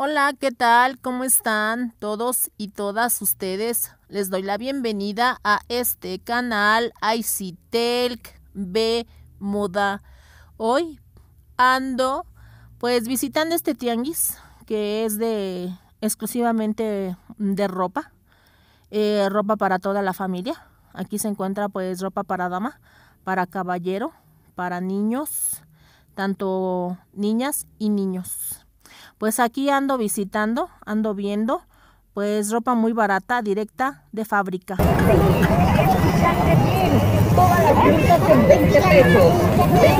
Hola, ¿qué tal? ¿Cómo están todos y todas ustedes? Les doy la bienvenida a este canal ICTELC B Moda. Hoy ando pues visitando este tianguis que es de exclusivamente de ropa, eh, ropa para toda la familia. Aquí se encuentra pues ropa para dama, para caballero, para niños, tanto niñas y niños. Pues aquí ando visitando, ando viendo, pues ropa muy barata, directa de fábrica. Todas las blusas en 20 pesos, 20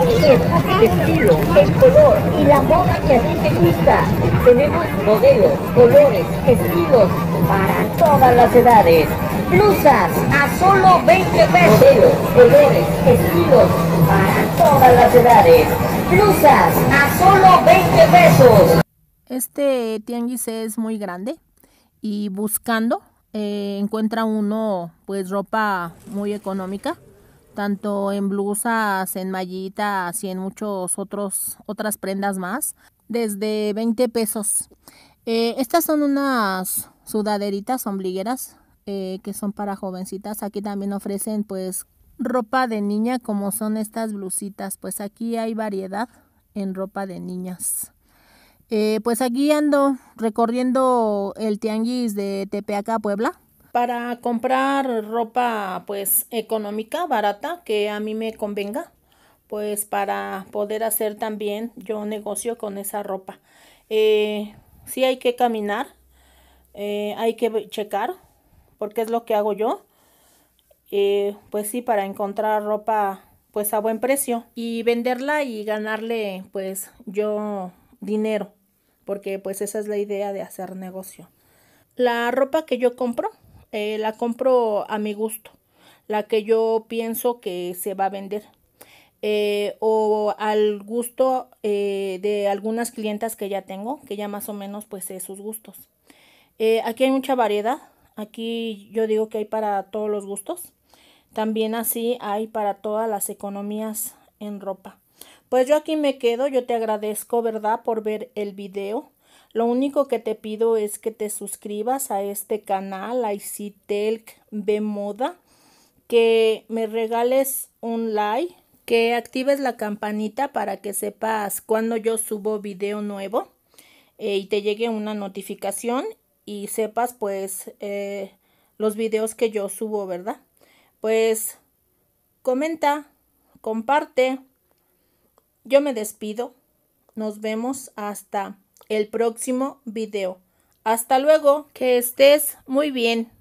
estilo, el color y la moda que a ti te gusta. Tenemos modelos, colores, estilos para todas las edades. Blusas a solo 20 pesos. Modelos, colores, estilos para todas las edades. Blusas a solo 20 pesos. Este tianguis es muy grande y buscando eh, encuentra uno pues ropa muy económica, tanto en blusas, en mallitas y en muchos otros otras prendas más, desde 20 pesos. Eh, estas son unas sudaderitas ombligueras eh, que son para jovencitas. Aquí también ofrecen pues ropa de niña como son estas blusitas. Pues aquí hay variedad en ropa de niñas. Eh, pues aquí ando recorriendo el tianguis de Tepeaca, Puebla. Para comprar ropa pues económica, barata, que a mí me convenga, pues para poder hacer también yo negocio con esa ropa. Eh, sí hay que caminar, eh, hay que checar, porque es lo que hago yo. pues sí, para encontrar ropa pues a buen precio y venderla y ganarle pues yo dinero porque pues esa es la idea de hacer negocio. La ropa que yo compro, eh, la compro a mi gusto, la que yo pienso que se va a vender. Eh, o al gusto eh, de algunas clientas que ya tengo, que ya más o menos pues sus gustos. aquí hay mucha variedad, aquí yo digo que hay para todos los gustos, también así hay para todas las economías en ropa. Pues yo aquí me quedo, yo te agradezco, ¿verdad?, por ver el video. Lo único que te pido es que te suscribas a este canal, ICTelc Bmoda. B Moda, que me regales un like, que actives la campanita para que sepas cuando yo subo video nuevo eh, y te llegue una notificación y sepas pues eh, los videos que yo subo, ¿verdad? Pues comenta, comparte yo me despido. Nos vemos hasta el próximo video. Hasta luego. Que estés muy bien.